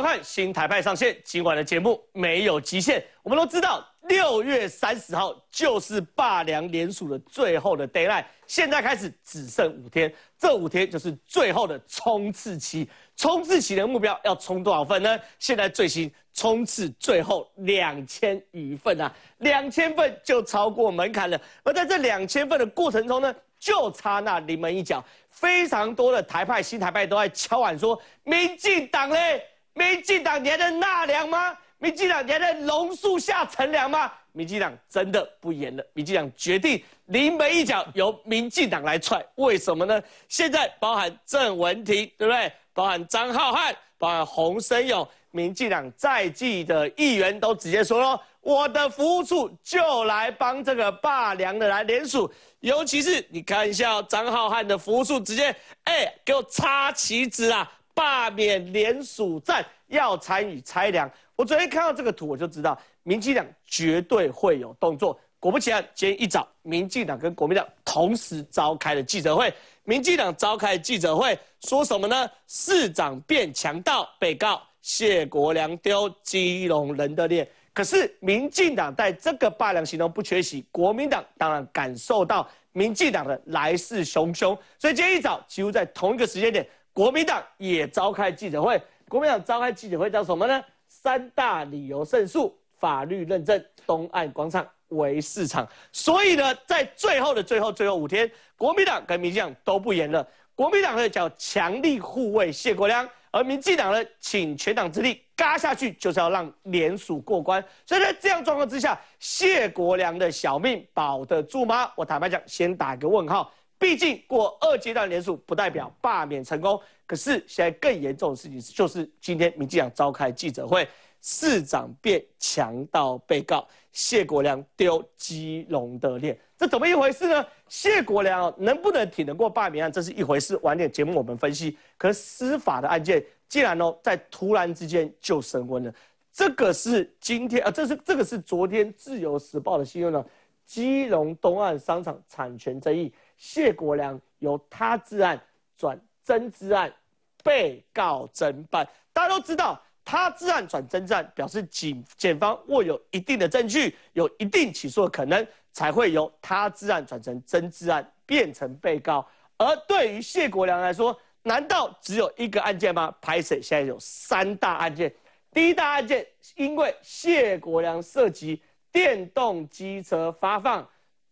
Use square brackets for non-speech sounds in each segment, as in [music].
收看新台派上线。今晚的节目没有极限。我们都知道，六月三十号就是霸梁联署的最后的 d a y l i n e 现在开始只剩五天，这五天就是最后的冲刺期。冲刺期的目标要冲多少份呢？现在最新冲刺最后两千余份啊，两千份就超过门槛了。而在这两千份的过程中呢，就差那临门一脚。非常多的台派、新台派都在敲碗说，民进党嘞。民进党还在纳凉吗？民进党还在榕树下乘凉吗？民进党真的不演了。民进党决定临门一脚，由民进党来踹。为什么呢？现在包含郑文婷，对不对？包含张浩瀚，包含洪胜勇，民进党在籍的议员都直接说喽：我的服务处就来帮这个霸凉的来联署。尤其是你看一下张浩瀚的服务处，直接哎，给我插旗子啊！罢免联署战，要参与拆粮，我昨天看到这个图，我就知道民进党绝对会有动作。果不其然，今天一早，民进党跟国民党同时召开了记者会。民进党召开记者会，说什么呢？市长变强盗，被告谢国良丢基隆人的脸。可是民进党在这个罢粮行动不缺席，国民党当然感受到民进党的来势汹汹，所以今天一早几乎在同一个时间点。国民党也召开记者会，国民党召开记者会叫什么呢？三大理由胜诉，法律认证，东岸广场为市场。所以呢，在最后的最后最后五天，国民党跟民进党都不演了。国民党呢叫强力护卫谢国良，而民进党呢请全党之力嘎下去，就是要让联署过关。所以在这样状况之下，谢国良的小命保得住吗？我坦白讲，先打个问号。毕竟过二阶段联署不代表罢免成功。可是现在更严重的事情是，就是今天民进党召开记者会，市长变强盗被告，谢国良丢基隆的脸，这怎么一回事呢？谢国良能不能挺得过罢免案，这是一回事。晚点节目我们分析。可是司法的案件，竟然哦，在突然之间就升温了，这个是今天啊，这是这个是昨天自由时报的新闻呢，基隆东岸商场产权争议。谢国良由他自案转真自案，被告侦办，大家都知道，他自案转真执案，表示警检方握有一定的证据，有一定起诉的可能，才会由他自案转成真自案，变成被告。而对于谢国良来说，难道只有一个案件吗？台审现在有三大案件，第一大案件，因为谢国良涉及电动机车发放，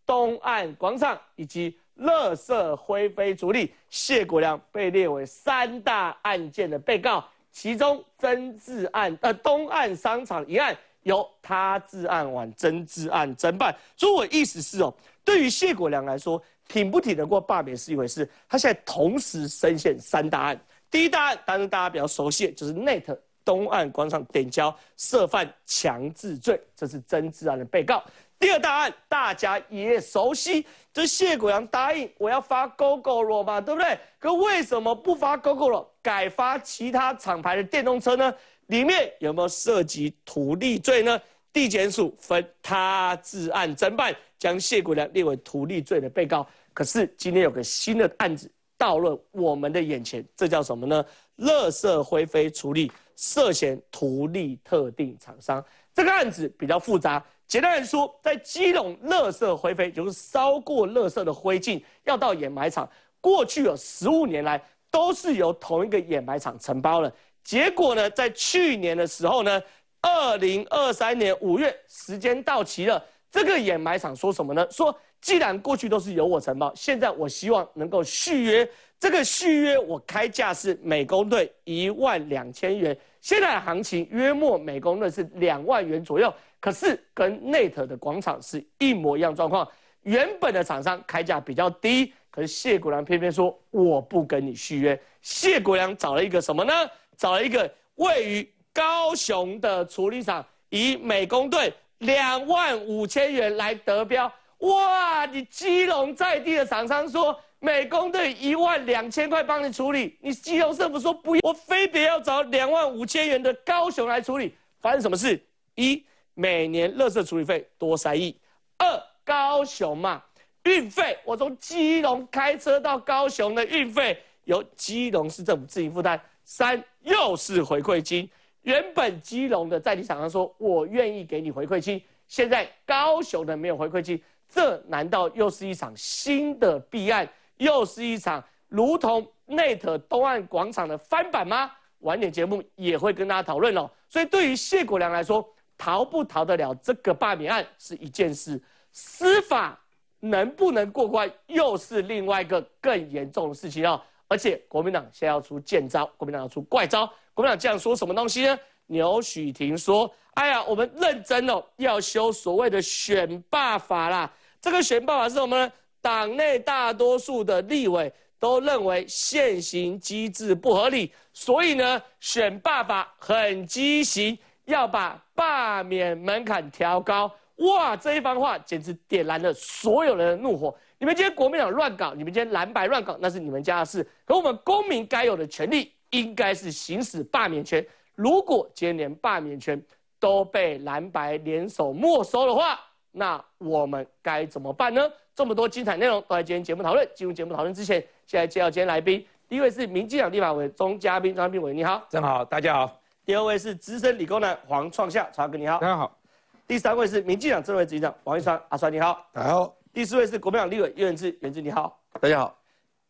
东岸广场以及。乐色灰飞逐利，谢国良被列为三大案件的被告，其中曾志案、呃东岸商场一案由他自案往曾志案侦办。所以我意思是哦，对于谢国良来说，挺不挺得过罢免是一回事，他现在同时深陷三大案。第一大案，当然大家比较熟悉，就是 Net 东岸广场点交涉犯强制罪，这是曾志案的被告。第二大案大家也熟悉，这谢国良答应我要发 GoGo 罗嘛，对不对？可为什么不发 GoGo 罗，改发其他厂牌的电动车呢？里面有没有涉及图利罪呢？地检署分他自案侦办，将谢国良列为图利罪的被告。可是今天有个新的案子到了我们的眼前，这叫什么呢？垃色灰飞处理涉嫌图利特定厂商，这个案子比较复杂。简单来说，在基隆垃圾灰飞，就是烧过垃圾的灰烬，要到掩埋场。过去有十五年来，都是由同一个掩埋场承包了。结果呢，在去年的时候呢，二零二三年五月时间到期了，这个掩埋场说什么呢？说既然过去都是由我承包，现在我希望能够续约。这个续约我开价是每公吨一万两千元，现在的行情约莫每公吨是两万元左右。可是跟 Net 的广场是一模一样状况，原本的厂商开价比较低，可是谢国良偏偏说我不跟你续约。谢国良找了一个什么呢？找了一个位于高雄的处理厂，以美工队两万五千元来得标。哇，你基隆在地的厂商说美工队一万两千块帮你处理，你基隆政府说不，我非得要找两万五千元的高雄来处理。发生什么事？一。每年垃圾处理费多三亿。二高雄嘛，运费我从基隆开车到高雄的运费由基隆市政府自行负担。三又是回馈金，原本基隆的在地厂商说我愿意给你回馈金，现在高雄的没有回馈金，这难道又是一场新的弊案，又是一场如同内特东岸广场的翻版吗？晚点节目也会跟大家讨论哦。所以对于谢国良来说。逃不逃得了这个罢免案是一件事，司法能不能过关又是另外一个更严重的事情啊！而且国民党现在要出剑招，国民党要出怪招，国民党这样说什么东西呢？牛许廷说：“哎呀，我们认真哦，要修所谓的选罢法啦。这个选罢法是什么呢？党内大多数的立委都认为现行机制不合理，所以呢，选罢法很畸形。”要把罢免门槛调高哇！这一番话简直点燃了所有人的怒火。你们今天国民党乱搞，你们今天蓝白乱搞，那是你们家的事。可我们公民该有的权利，应该是行使罢免权。如果今天连罢免权都被蓝白联手没收的话，那我们该怎么办呢？这么多精彩内容都在今天节目讨论。进入节目讨论之前，现在介绍今天来宾，第一位是民进党立法委中嘉宾张斌伟，你好，正好，大家好。第二位是资深理工男黄创夏，创哥你好。大家好。第三位是民进党政委执行长王一川，阿川你好。大家好。第四位是国民党立委叶元志，元志你好。大家好。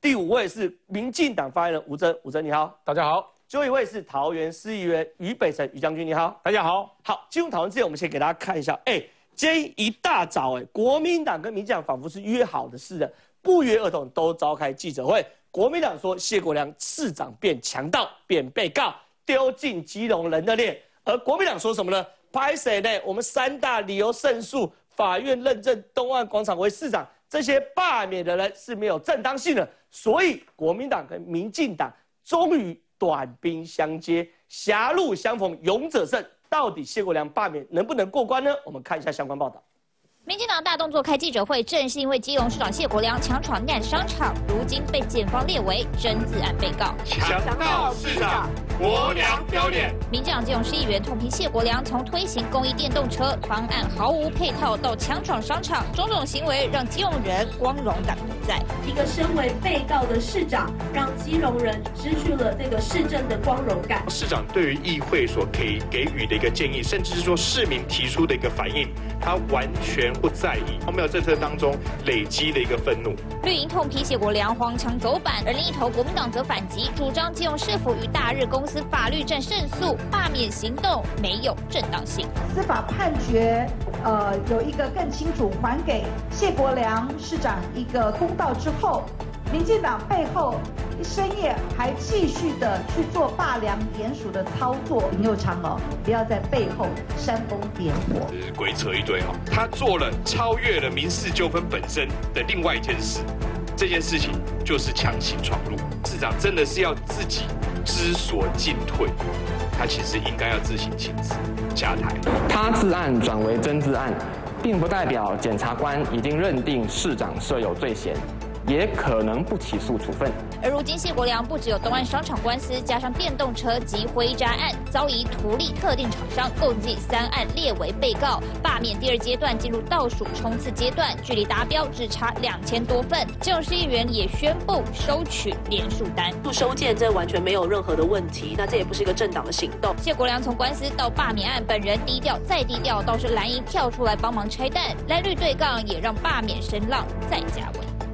第五位是民进党发言人吴征，吴征你好。大家好。最后一位是桃园市议员于北辰，于将军你好。大家好。好，进入讨论之前，我们先给大家看一下。哎，天一大早，哎，国民党跟民进党仿佛是约好的似的，不约而同都召开记者会。国民党说，谢国梁市长变强盗，变被告。丢进基隆人的脸，而国民党说什么呢？拍谁呢？我们三大理由胜诉，法院认证东岸广场为市长，这些罢免的人是没有正当性的。所以国民党跟民进党终于短兵相接，狭路相逢勇者胜。到底谢国良罢免能不能过关呢？我们看一下相关报道。民进党大动作开记者会，正是因为基隆市长谢国良强闯男商场，如今被检方列为真字案被告。强盗市长国良丢脸。民进党基隆市议员痛批谢国良，从推行公益电动车方案毫无配套，到强闯商场，种种行为让基隆人光荣感不在。一个身为被告的市长，让基隆人失去了这个市政的光荣感。市长对于议会所给给予的一个建议，甚至是说市民提出的一个反应。他完全不在意，他们政策当中累积的一个愤怒。绿营痛批谢国良黄称走板，而另一头国民党则反击，主张借用市府与大日公司法律战胜诉罢免行动没有正当性。司法判决，呃，有一个更清楚还给谢国良市长一个公道之后。民进党背后深夜还继续的去做霸梁点鼠的操作，林又昌哦，不要在背后煽风点火，鬼扯一堆哈。他做了超越了民事纠纷本身的另外一件事，这件事情就是强行闯入市长，真的是要自己知所进退，他其实应该要自行请辞下台。他自案转为真自案，并不代表检察官已经认定市长设有罪嫌。也可能不起诉处分。而如今，谢国良不只有东岸商场官司，加上电动车及灰渣案，遭疑图利特定厂商，共计三案列为被告，罢免第二阶段进入倒数冲刺阶段，距离达标只差两千多份。教师议员也宣布收取点数单，不收件这完全没有任何的问题。那这也不是一个政党的行动。谢国良从官司到罢免案，本人低调再低调，倒是蓝营跳出来帮忙拆弹，蓝绿对杠也让罢免声浪再加温。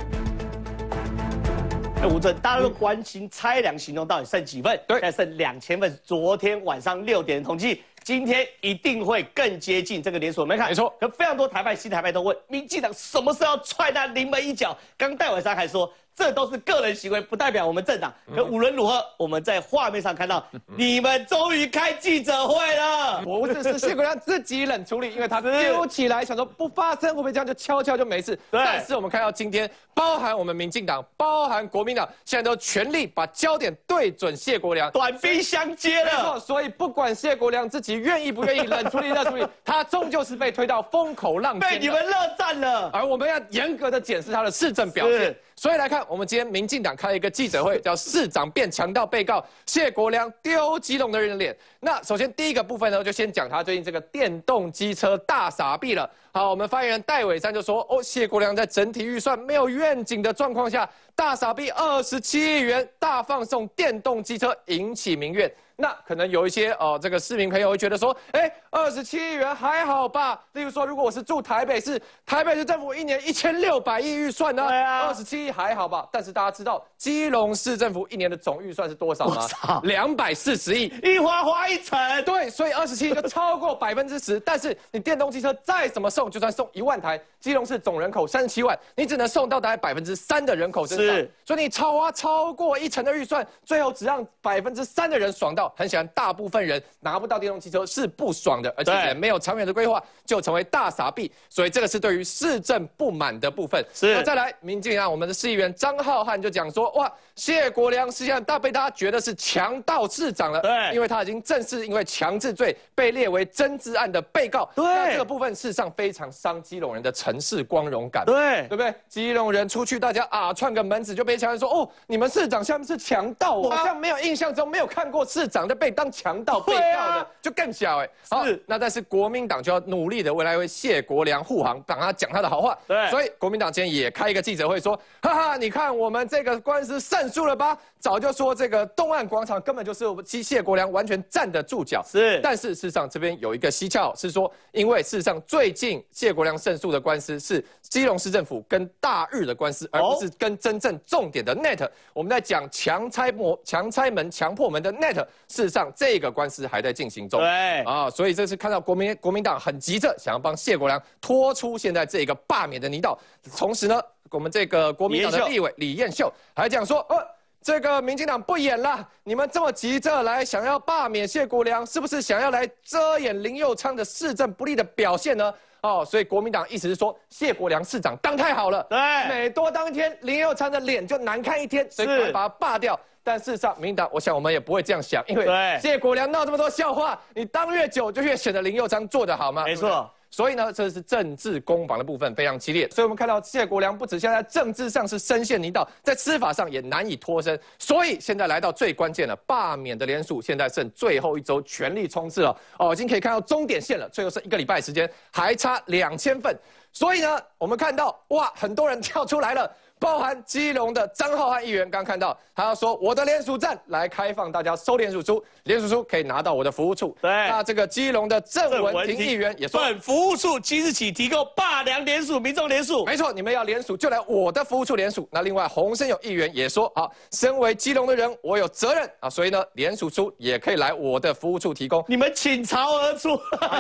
吴证大家都关心拆梁行动到底剩几份？对，还剩两千份。昨天晚上六点的统计，今天一定会更接近这个连锁。没看？没错。可非常多台派、新台派都问民进党什么时候要踹他临门一脚。刚戴伟山还说。这都是个人行为，不代表我们政党。可无论如何，我们在画面上看到，你们终于开记者会了。我不是谢国良自己冷处理，因为他丢起来想说不发生，会不会这样就悄悄就没事？对。但是我们看到今天，包含我们民进党，包含国民党，现在都全力把焦点对准谢国良，短兵相接了。没错。所以不管谢国良自己愿意不愿意冷处理热处理，他终究是被推到风口浪尖，被你们热战了。而我们要严格的检视他的市政表现。所以来看，我们今天民进党开了一个记者会，叫“市长变强盗”，被告谢国良丢基隆的人脸。那首先第一个部分呢，就先讲他最近这个电动机车大傻逼了。好，我们发言人戴伟山就说：“哦，谢国良在整体预算没有愿景的状况下，大傻逼二十七亿元大放送电动机车，引起民怨。”那可能有一些哦，这个市民朋友会觉得说，哎，二十七亿元还好吧？例如说，如果我是住台北，市，台北市政府一年一千六百亿预算呢？二十七还好吧？但是大家知道基隆市政府一年的总预算是多少吗？两百四十亿，一花花一层。对，所以二十七就超过百分之十。但是你电动汽车再怎么送，就算送一万台，基隆市总人口三十七万，你只能送到达百分之三的人口身上。是，所以你超花超过一成的预算，最后只让百分之三的人爽到。很显然，大部分人拿不到电动汽车是不爽的，而且也没有长远的规划，就成为大傻逼。所以这个是对于市政不满的部分。是。那再来，民进党我们的市议员张浩瀚就讲说，哇，谢国良实际上大被大家觉得是强盗市长了。对。因为他已经正式因为强制罪被列为真执案的被告。对。那这个部分事实上非常伤基隆人的城市光荣感。对。对不对？基隆人出去，大家啊串个门子就被强人说哦，你们市长下面是强盗我好像没有印象中没有看过市。长得被当强盗被票的就更小哎，好，那但是国民党就要努力的，未来为谢国良护航，帮他讲他的好话。对，所以国民党今天也开一个记者会说，哈哈，你看我们这个官司胜诉了吧？早就说这个东岸广场根本就是谢国良完全站得住脚。是，但是事实上这边有一个蹊跷，是说因为事实上最近谢国良胜诉的官司是基隆市政府跟大日的官司，而不是跟真正重点的 Net。我们在讲强拆模、强拆门、强迫门的 Net。事实上，这个官司还在进行中。对啊，所以这次看到国民国民党很急着想要帮谢国良拖出现在这个罢免的泥道，同时呢，我们这个国民党的立委李彦秀还讲说，呃，这个民进党不演了，你们这么急着来想要罢免谢国良，是不是想要来遮掩林佑昌的市政不利的表现呢？哦，所以国民党意思是说谢国良市长当太好了，对，每多当天林佑昌的脸就难看一天，所以快把他罢掉。但实上，民进党我想我们也不会这样想，因为谢国良闹这么多笑话，你当越久就越显得林佑昌做得好吗？没错。所以呢，这是政治攻防的部分非常激烈，所以我们看到谢国良不止现在政治上是深陷泥道，在司法上也难以脱身。所以现在来到最关键的罢免的连署，现在剩最后一周，全力冲刺了哦，已经可以看到终点线了，最后剩一个礼拜时间，还差两千份。所以呢，我们看到哇，很多人跳出来了。包含基隆的张浩瀚议员刚看到，他说我的联署站来开放大家收联署书，联署书可以拿到我的服务处。对，那这个基隆的郑文婷议员也说，本服务处即日起提供霸梁联署、民众联署。没错，你们要联署就来我的服务处联署。那另外洪胜友议员也说，好，身为基隆的人，我有责任啊，所以呢，联署书也可以来我的服务处提供。你们倾巢而出。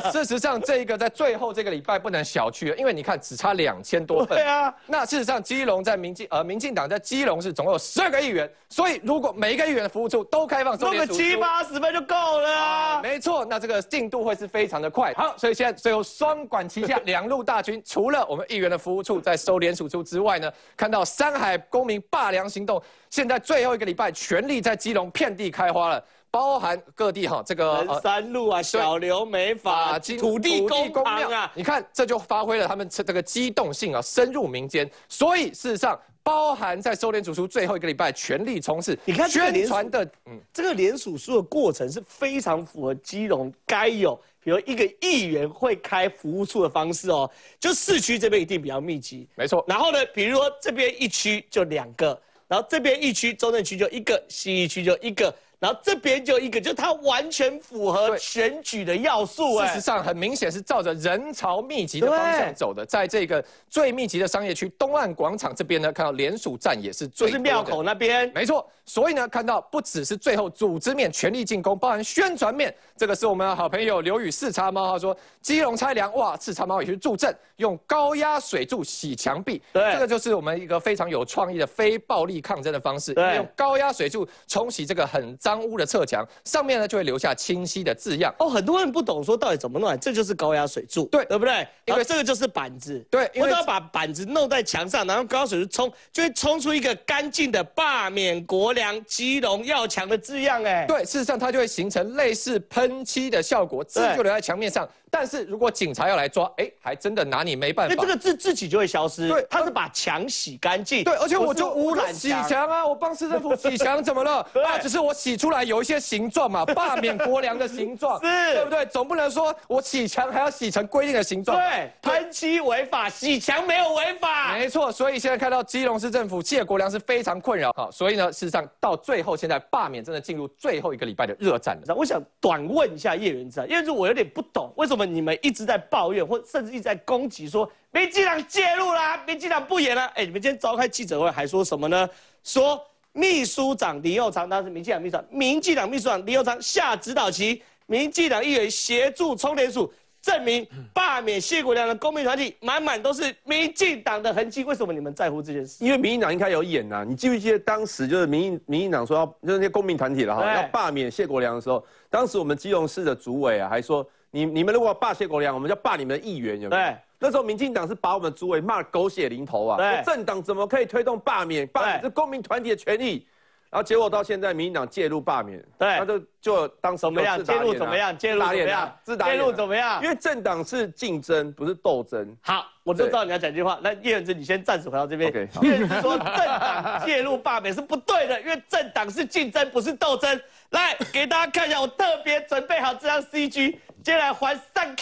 事实上，这一个在最后这个礼拜不能小觑，因为你看只差两千多份。对啊，那事实上基隆在民。呃，民进党在基隆是总共有十二个议员，所以如果每一个议员的服务处都开放收联弄个七八十分就够了。没错，那这个进度会是非常的快。好，所以现在最后双管齐下，两路大军，除了我们议员的服务处在收联署处之外呢，看到山海公民罢粮行动，现在最后一个礼拜全力在基隆遍地开花了。包含各地哈，这个山路啊，小刘没法土地公庙啊，你看这就发挥了他们这这个机动性啊，深入民间。所以事实上，包含在收敛组书最后一个礼拜全力冲刺，你看宣传的，嗯，这个连署书的过程是非常符合基隆该有，比如一个议员会开服务处的方式哦，就市区这边一定比较密集，没错。然后呢，比如说这边一区就两个，然后这边一区中正区就一个，西一区就一个。然后这边就一个，就它完全符合选举的要素。事实上，很明显是照着人潮密集的方向走的。在这个最密集的商业区东岸广场这边呢，看到联署站也是最是庙口那边，没错。所以呢，看到不只是最后组织面全力进攻，包含宣传面。这个是我们好朋友刘宇四叉猫，他说基隆拆梁，哇，四叉猫也是助阵，用高压水柱洗墙壁。对，这个就是我们一个非常有创意的非暴力抗争的方式，对，用高压水柱冲洗这个很脏。房屋的侧墙上面呢，就会留下清晰的字样哦。很多人不懂说到底怎么弄，这就是高压水柱，对对不对？因为这个就是板子，对，我只要把板子弄在墙上，然后高压水柱冲，就会冲出一个干净的“罢免国梁基隆要强”的字样哎。对，事实上它就会形成类似喷漆的效果，字就留在墙面上。但是如果警察要来抓，哎，还真的拿你没办法。哎，这个自自己就会消失。对，他是把墙洗干净。对，而且我就污染。洗墙啊，我帮市政府洗墙怎么了？[laughs] 啊，只是我洗出来有一些形状嘛，罢免 [laughs] 国良的形状，是，对不对？总不能说我洗墙还要洗成规定的形状？对，喷漆违法，洗墙没有违法。没错，所以现在看到基隆市政府借国良是非常困扰。好，所以呢，事实上到最后，现在罢免真的进入最后一个礼拜的热战了。我想短问一下叶院长，叶院长我有点不懂为什么。你们一直在抱怨，或甚至一直在攻击，说民进党介入啦，民进党不演啦。哎，你们今天召开记者会还说什么呢？说秘书长李厚昌当时民进党秘书长，民进党秘书长李厚昌下指导旗，民进党议员协助冲联署，证明罢免谢国良的公民团体，满满都是民进党的痕迹。为什么你们在乎这件事？因为民进党应该有演呐。你记不记得当时就是民民进党说要就是那些公民团体了哈，要罢免谢国良的时候，当时我们基隆市的主委啊还说。你你们如果罢谢国良，我们就要罢你们的议员，有没有？那时候民进党是把我们主委骂得狗血淋头啊！政党怎么可以推动罢免？罢免是公民团体的权益。然后结果到现在，民民党介入罢免，对，他就就当什么样介入怎么样介入怎么样？自打介入怎么样？因为政党是竞争，不是斗争。好，我就知道你要讲一句话。那叶准子，你先暂时回到这边。叶准子说，政党介入罢免是不对的，因为政党是竞争，不是斗争。来，给大家看一下，我特别准备好这张 C G，接下来还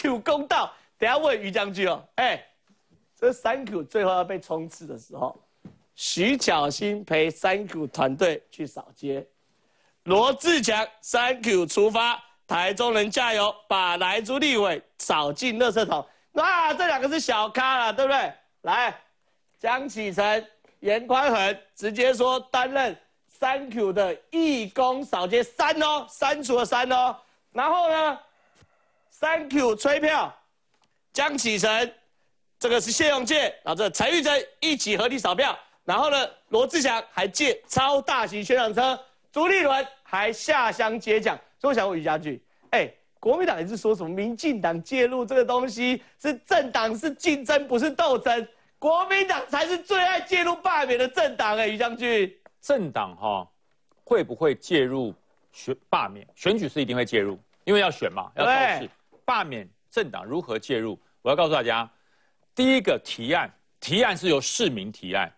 you 公道。等下问于将军哦。哎，这 you 最后要被冲刺的时候。徐巧芯陪三 Q 团队去扫街，罗志强三 Q 出发，台中人加油，把来猪立委扫进垃圾桶。啊，这两个是小咖了，对不对？来，江启臣、严宽恒直接说担任三 Q 的义工扫街，三哦，删除了三哦。然后呢，三 Q 吹票，江启臣，这个是谢永健，然后这陈玉珍一起合你扫票。然后呢？罗志祥还借超大型宣传车，朱立伦还下乡接奖。我想问于将军，哎，国民党也是说什么民进党介入这个东西是政党是竞争不是斗争，国民党才是最爱介入罢免的政党。哎，于将军，政党哈会不会介入选罢免？选举是一定会介入，因为要选嘛，要考试。罢免政党如何介入？我要告诉大家，第一个提案，提案是由市民提案。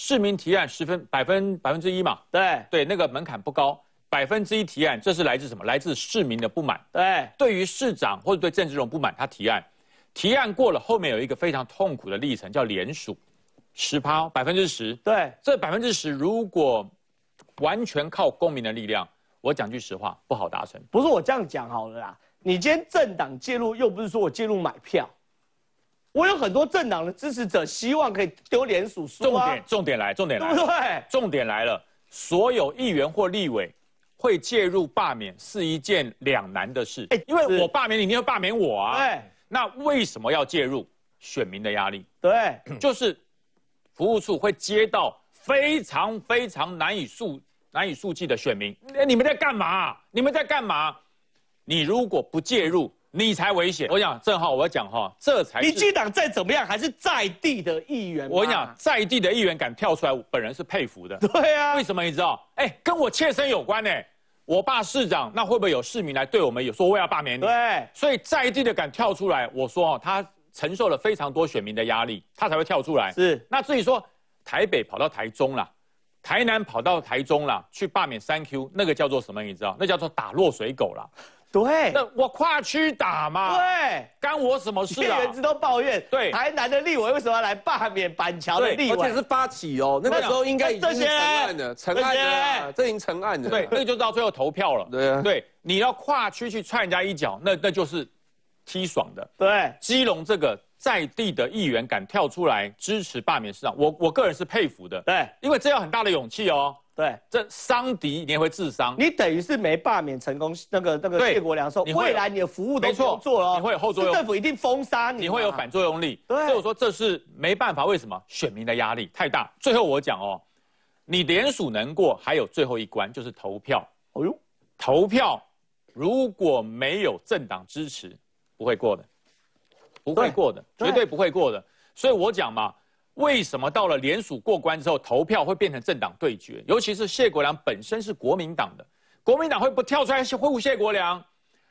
市民提案十分百分百分之一嘛，对对，那个门槛不高，百分之一提案，这是来自什么？来自市民的不满。对，对于市长或者对郑治荣不满，他提案，提案过了后面有一个非常痛苦的历程，叫联署、实抛百分之十。对，这百分之十如果完全靠公民的力量，我讲句实话，不好达成。不是我这样讲好了啦，你今天政党介入又不是说我介入买票。我有很多政党的支持者，希望可以丢脸数输啊！重点重点来，重点来，对对？重点来了，所有议员或立委会介入罢免是一件两难的事。哎，因为我罢免你，你要罢免我啊！对，那为什么要介入？选民的压力，对，[clears throat] 就是服务处会接到非常非常难以数难以数计的选民。哎，你们在干嘛？你们在干嘛？你如果不介入，你才危险！我讲，正好我要讲哈，这才。民进党再怎么样，还是在地的议员。我跟你讲，在地的议员敢跳出来，本人是佩服的。对啊。为什么你知道？哎，跟我切身有关呢。我爸市长，那会不会有市民来对我们有说我要罢免你？对。所以在地的敢跳出来，我说哦，他承受了非常多选民的压力，他才会跳出来。是。那至于说台北跑到台中了，台南跑到台中了，去罢免三 Q，那个叫做什么？你知道？那叫做打落水狗了。对，那我跨区打嘛。对，干我什么事啊？人员都抱怨。对，台南的立委为什么要来罢免板桥的立委？而且是发起哦，那个时候应该已经成案了。成案的、些，这已经成案了。对，那就到最后投票了。对啊。对，你要跨区去踹人家一脚，那那就是踢爽的。对，基隆这个在地的议员敢跳出来支持罢免市长，我我个人是佩服的。对，因为这要很大的勇气哦。对，这伤敌你也会自伤，你等于是没罢免成功。那个那个谢国梁说，未来你的服务都没做了，你会有后作用，政府一定封杀你，你会有反作用力。所以我说这是没办法，为什么？选民的压力太大。最后我讲哦，你联署能过，还有最后一关就是投票。哎呦，投票如果没有政党支持，不会过的，不会过的，绝对不会过的。所以我讲嘛。为什么到了联署过关之后，投票会变成政党对决？尤其是谢国良本身是国民党的，国民党会不跳出来护谢国良？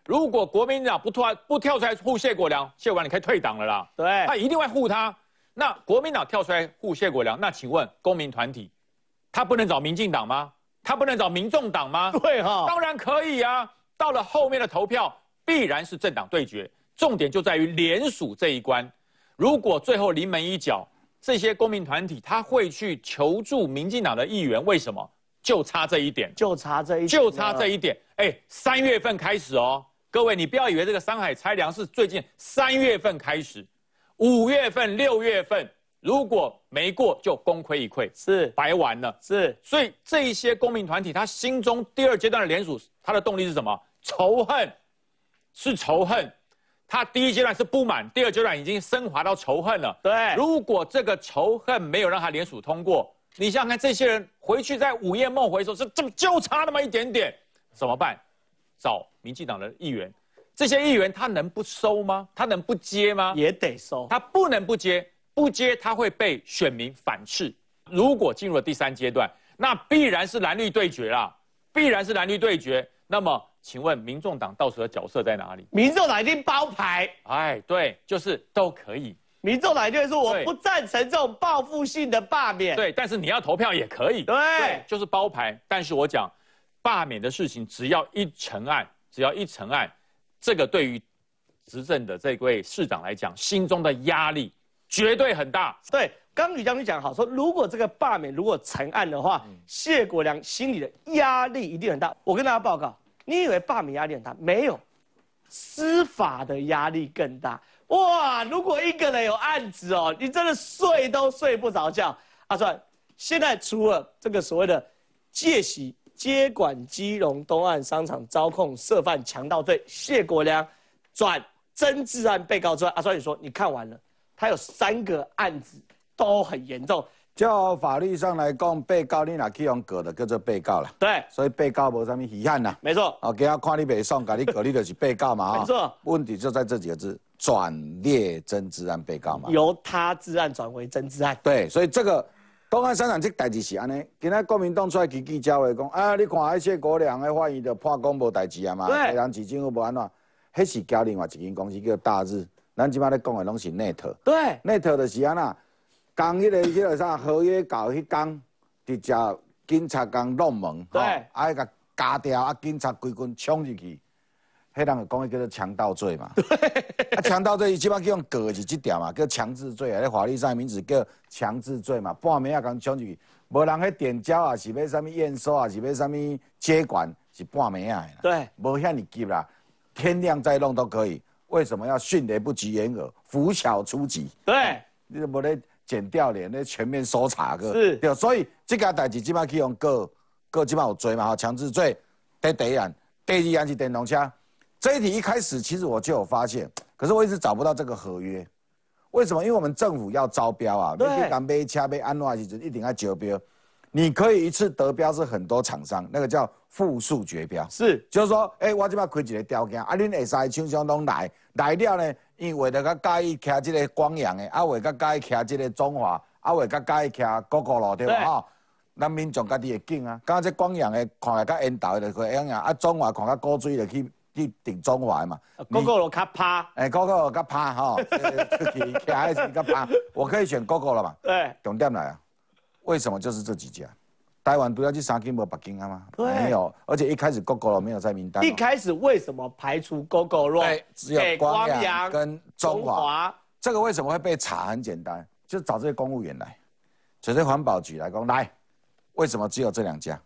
如果国民党不突不跳出来护谢国良，谢良你可以退党了啦。对，他一定会护他。那国民党跳出来护谢国良，那请问公民团体，他不能找民进党吗？他不能找民众党吗？对哈，当然可以啊。到了后面的投票，必然是政党对决。重点就在于联署这一关，如果最后临门一脚。这些公民团体他会去求助民进党的议员，为什么？就差这一点，就差这一，就差这一点。哎，三月份开始哦，各位你不要以为这个山海拆粮是最近三月份开始，五月份、六月份如果没过就功亏一篑，是白完了。是，所以这一些公民团体他心中第二阶段的联署，他的动力是什么？仇恨，是仇恨。他第一阶段是不满，第二阶段已经升华到仇恨了。对，如果这个仇恨没有让他联署通过，你想想看，这些人回去在午夜梦回的时候，是怎么就差那么一点点？怎么办？找民进党的议员，这些议员他能不收吗？他能不接吗？也得收，他不能不接，不接他会被选民反斥。如果进入了第三阶段，那必然是蓝绿对决啦，必然是蓝绿对决。那么，请问民众党到时候的角色在哪里？民众党一定包牌，哎，对，就是都可以。民众党一定会说，我不赞成这种报复性的罢免。对，但是你要投票也可以。对，就是包牌。但是我讲，罢免的事情，只要一成案，只要一成案，这个对于执政的这位市长来讲，心中的压力绝对很大。对。刚女将军讲好说，如果这个罢免如果成案的话，谢国良心里的压力一定很大。我跟大家报告，你以为罢免压力很大？没有，司法的压力更大哇！如果一个人有案子哦，你真的睡都睡不着觉。阿川，现在除了这个所谓的借息接管基隆东岸商场招控涉犯强盗罪，谢国良转真治案被告之外，阿川你说你看完了，他有三个案子。都很严重。就法律上来讲，被告你拿去用格的，叫做被告了。对，所以被告无什么遗憾呐。没错。啊，给他看你白送，讲你格你就是被告嘛？没错。问题就在这几个字：转列真治案被告嘛。由他治案转为真治案。对，所以这个东汉生产这代志是安尼。今天国民党出来积极叫话，讲啊，你看那些国两的话，院就判公婆代志啊嘛。对。人市政府无安怎？迄是交另外一间公司叫大日？咱今摆咧讲的拢是 Net。对。Net 的是安那？刚迄个迄个啥，合约搞迄工，直接警察刚弄门，吼，啊，甲个掉，啊，警察规军冲入去，迄人讲迄叫做强盗罪嘛，啊，强盗罪伊即摆叫用个是即条嘛？叫强制罪，咧法律上名字叫强制罪嘛。半暝啊，刚冲入去，无人去点交啊，是要啥物验收啊，是要啥物接管，是半暝啊。对，无遐尼急啦，天亮再弄都可以。为什么要迅雷不及掩耳，拂晓出击？对，你怎无咧？剪掉脸，那全面搜查个，对，所以这个代志起码可以用各各起码有追嘛，哈，强制罪，第一案，第二案是电动车，这一题一开始其实我就有发现，可是我一直找不到这个合约。为什么？因为我们政府要招标啊，必须得被被安诺还一定要招标。你可以一次得标是很多厂商，那个叫复数绝标。是，就是说，哎，我这边亏几条件，啊，恁会使枪相来来了呢？因为着较介意徛即个广阳的，啊话较介意徛即个中华，啊话较介意徛高高路对无吼？咱民众家己会景啊，敢若即广阳的，看下较烟斗了，去样样；啊中华看较古锥了，去去顶中华嘛。高高路较怕，哎，高高路较怕吼，出去徛的是较怕。我可以选高高路嘛？对，懂点来啊？为什么就是这几家？台湾都要去三金不北京啊吗？没有，而且一开始 Google 没有在名单。一开始为什么排除 Google 对，只有光阳跟中华。这个为什么会被查？很简单，就找这些公务员来，直接环保局来公来。为什么只有这两家？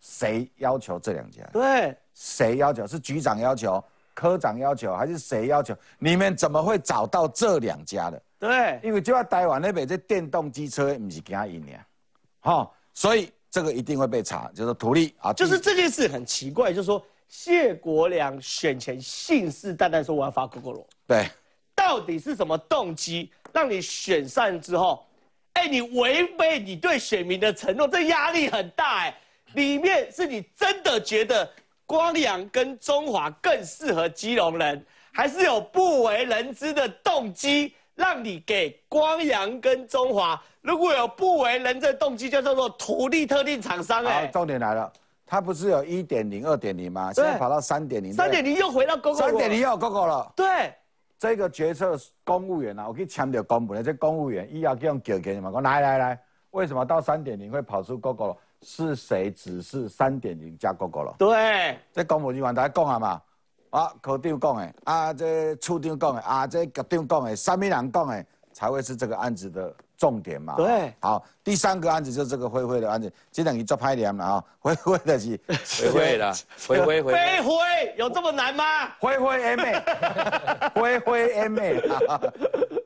谁要求这两家？对，谁要求？是局长要求？科长要求？还是谁要求？你们怎么会找到这两家的？对，因为就要台湾那边这电动机车，不是加一年，哈，所以。这个一定会被查，就是图利啊！就是这件事很奇怪，就是说谢国良选前信誓旦旦说我要发 o 口可乐，对，到底是什么动机让你选上之后，哎，你违背你对选民的承诺，这压力很大哎！里面是你真的觉得光良跟中华更适合基隆人，还是有不为人知的动机？让你给光阳跟中华，如果有不为人知的动机，就叫做土地特定厂商哎。重点来了，它不是有一点零、二点零吗？现在跑到三点零，三点零又回到 g o o g l e 三点零又 Google 了。对，这个决策公务员啊，我可以强调公务员，这公务员又要用狗给你们讲，来来来，为什么到三点零会跑出 Google 了？是谁指示点零加 Google 了？对，这公务员大家讲啊嘛？啊，科长讲的，啊，这处长讲的，啊，这局长讲的，什么人讲的才会是这个案子的重点嘛？对，好，第三个案子就是这个灰灰的案子，现在已经抓拍凉了啊，灰灰的是灰灰的，灰灰灰灰，灰有这么难吗？灰灰 M 妹，灰灰 M 妹，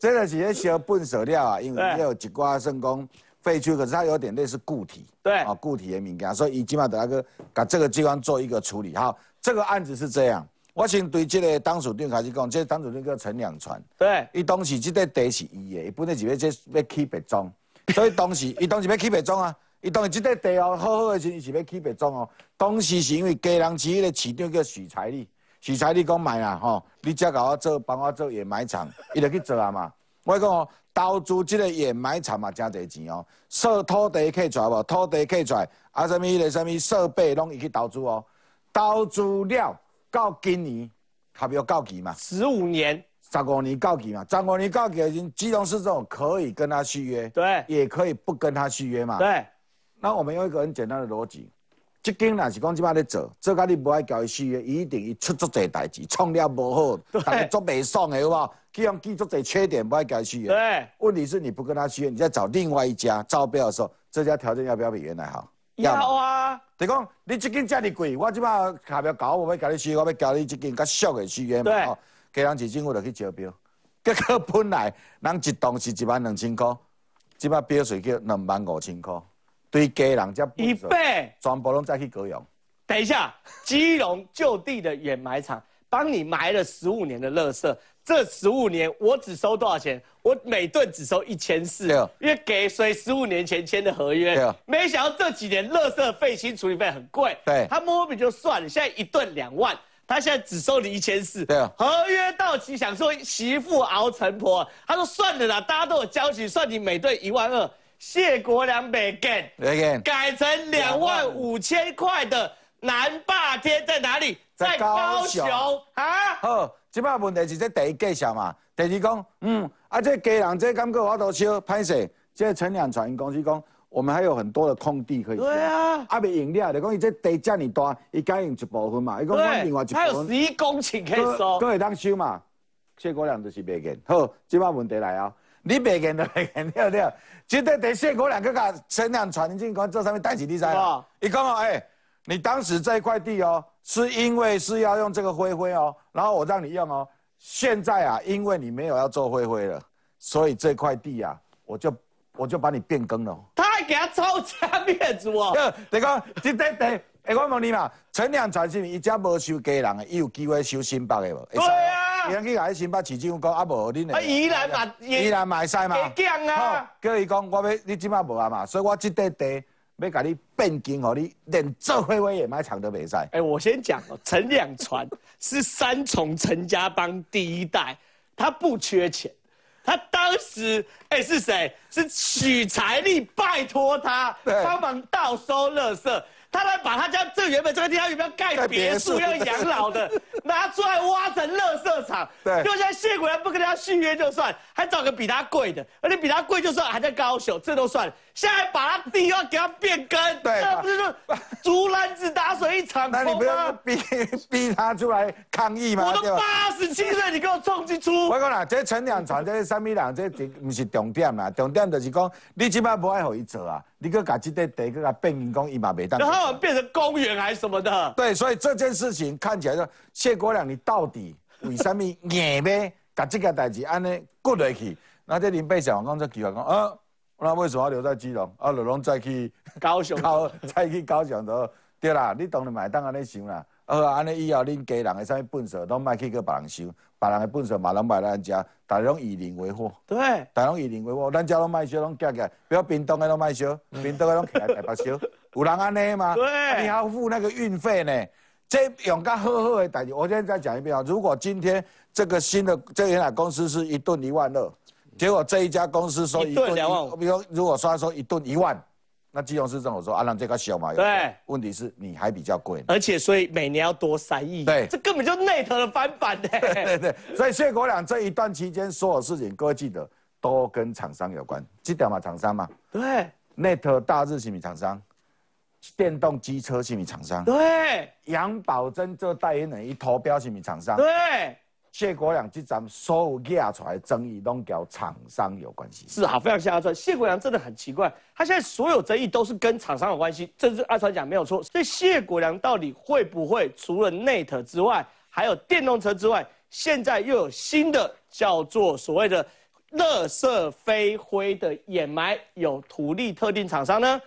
真的是些小粪塑料啊，因为也有几块是讲废墟，可是它有点类似固体，对，啊，固体的敏感，所以起码得那个把这个地方做一个处理。好，这个案子是这样。我先对这个党事长开始讲，这党事长叫陈良传，对，伊当时这块地是伊的，伊本来是要这要起白庄，所以当时，伊当时要起白庄啊，伊当时这块地哦，好好的是伊是要起白庄哦，当时是因为家人市迄个市长叫许才丽，许才丽讲卖啦吼，你只甲我做，帮我做掩埋场，[laughs] 伊就去做啊嘛，我讲哦，投资这个掩埋场嘛，正侪钱哦，设土地出来无，土地出来，啊什么迄个什么设备拢伊去投资哦，投资了。到今年合约到期嘛？十五年，十五年到期嘛？十五年到期已经，基隆市政府可以跟他续约，对，也可以不跟他续约嘛？对。那我们用一个很简单的逻辑，即间哪是讲鸡巴在做，这家你不爱跟他续约，一定出足侪代志，冲了无好，大家做袂爽的，好不好？既然记足侪缺点不爱跟他续约，对。问题是你不跟他续约，你再找另外一家招标的时候，这家条件要不要比原来好？要啊！你讲，你这件这么贵，我即摆卡表搞，我要交你私，我要交你这件较俗的私约嘛。哦，家人自己我就去招标。[laughs] 结果本来咱一栋是一万两千块，即摆标税就两万五千块，对家人则一倍，全部拢再去各用。等一下，基隆就地的掩埋场帮你埋了十五年的垃圾。这十五年我只收多少钱？我每顿只收一千四，因为给谁十五年前签的合约？没想到这几年垃圾废青处理费很贵，对他摸笔就算了，现在一顿两万，他现在只收你一千四，对啊，合约到期想说媳妇熬成婆，他说算了啦，大家都有交情，算你每顿一万二，谢国良，别改，别改，改成两万五千块的南霸天在哪里？在高雄啊！好，即摆问题是这第一介绍嘛？第二讲，嗯，啊，这家人这感觉我都度收，歹势，这陈亮传讲是讲，我们还有很多的空地可以收，啊，袂盈利啊！你讲伊这地遮么大，伊家用一部分嘛，伊讲另外一部分，还有十一公顷可以收，各位当收嘛？谢国良就是袂见，好，即摆问题来啊，你袂见就袂见，了不对？即对，谢国良梁佮陈亮传进是讲，这上面代志你知啊？伊讲哦，哎。你当时这块地哦，是因为是要用这个灰灰哦，然后我让你用哦。现在啊，因为你没有要做灰灰了，所以这块地啊，我就我就把你变更了。他还给他超前面子哦。[laughs] 对，讲，这得得，得我问你嘛，陈亮传信，一家无收家人，伊有机会收新北的无？对啊，伊去挨新北市政府阿无？你呢？依然买，伊来买晒嘛，给降啊！叫伊讲，我要你即马无啊嘛，所以我这块地。要甲你变经，哦，你连做灰灰也卖场都袂使。哎，我先讲哦，陈两传是三重陈家帮第一代，他不缺钱，他当时哎是谁？是许财利拜托他帮忙倒收乐色，他来把他家这原本这个地方要盖别墅要养老的，[laughs] 拿出来挖成乐色场。对，又现在谢贵兰不跟他续约就算，还找个比他贵的，而且比他贵就算还在高雄，这都算。现在把他地要给他变更，对，不是竹篮子打水一场空。[laughs] 那你不要逼 [laughs] 逼他出来抗议嘛？我都八十七岁，[laughs] 你给我冲击出！我讲啦，这陈两传，这什么人，这不是重点啊？重点就是讲，你起码不爱回去做啊！你去把这在地去变民工，起码未当。那变成公园还是什么的？对，所以这件事情看起来说，谢国良，你到底为什么硬要把这个代志安尼过落去？然后这林小祥讲这句话讲，嗯。那为什么要留在基隆？啊，就龙再去高雄，高再去高雄的，对啦。你当你买单安尼想啦，啊，安尼以后恁家人的会使粪扫都卖去给别人收，别人的粪扫嘛拢卖咱家，大家拢以邻为壑。对。大家拢以邻为壑，咱家拢卖少，拢夹夹，不要冰冻的拢卖少，冰冻的拢起来来白收。有人安尼吗？对。你还付那个运费呢？这用个好好的，代是我现在再讲一遍啊，如果今天这个新的这原来公司是一吨一万二。结果这一家公司说一顿两万五，比如如果说他说一顿一万，那金融师跟我说：“阿郎这个小嘛。”对，问题是你还比较贵，而且所以每年要多三亿。对，这根本就内头的翻版呢。[laughs] 对对，所以谢国梁这一段期间所有事情各位记得都跟厂商有关，记得吗？厂商嘛。对，内头大日系米厂商，电动机车是米厂商。对，杨宝珍做代言人一投标是米厂商。对。谢国良这站所有压出来争议，都跟厂商有关系。是啊，非常像阿川，谢国良真的很奇怪，他现在所有争议都是跟厂商有关系，这是阿川讲没有错。所以谢国良到底会不会除了内特之外，还有电动车之外，现在又有新的叫做所谓的“热色飞灰”的掩埋，有土地特定厂商呢？